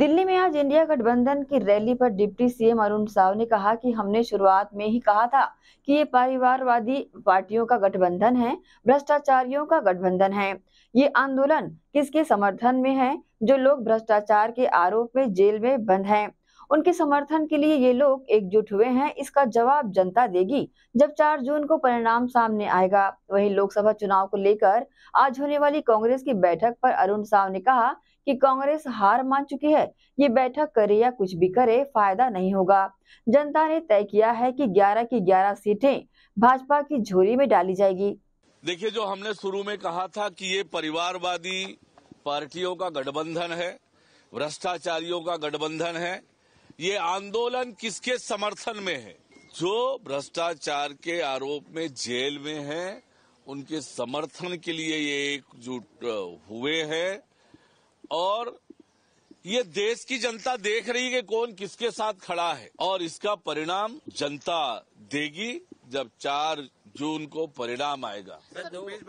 दिल्ली में आज इंडिया गठबंधन की रैली पर डिप्टी सीएम अरुण साव ने कहा कि हमने शुरुआत में ही कहा था कि ये परिवारवादी पार्टियों का गठबंधन है भ्रष्टाचारियों का गठबंधन है ये आंदोलन किसके समर्थन में है जो लोग भ्रष्टाचार के आरोप में जेल में बंद हैं उनके समर्थन के लिए ये लोग एकजुट हुए हैं इसका जवाब जनता देगी जब 4 जून को परिणाम सामने आएगा वहीं लोकसभा चुनाव को लेकर आज होने वाली कांग्रेस की बैठक पर अरुण साव ने कहा कि कांग्रेस हार मान चुकी है ये बैठक करे या कुछ भी करे फायदा नहीं होगा जनता ने तय किया है कि 11 की 11 सीटें भाजपा की झोली में डाली जाएगी देखिए जो हमने शुरू में कहा था कि ये परिवारवादी पार्टियों का गठबंधन है भ्रष्टाचारियों का गठबंधन है ये आंदोलन किसके समर्थन में है जो भ्रष्टाचार के आरोप में जेल में हैं उनके समर्थन के लिए ये एकजुट हुए हैं और ये देश की जनता देख रही है कि कौन किसके साथ खड़ा है और इसका परिणाम जनता देगी जब 4 जून को परिणाम आएगा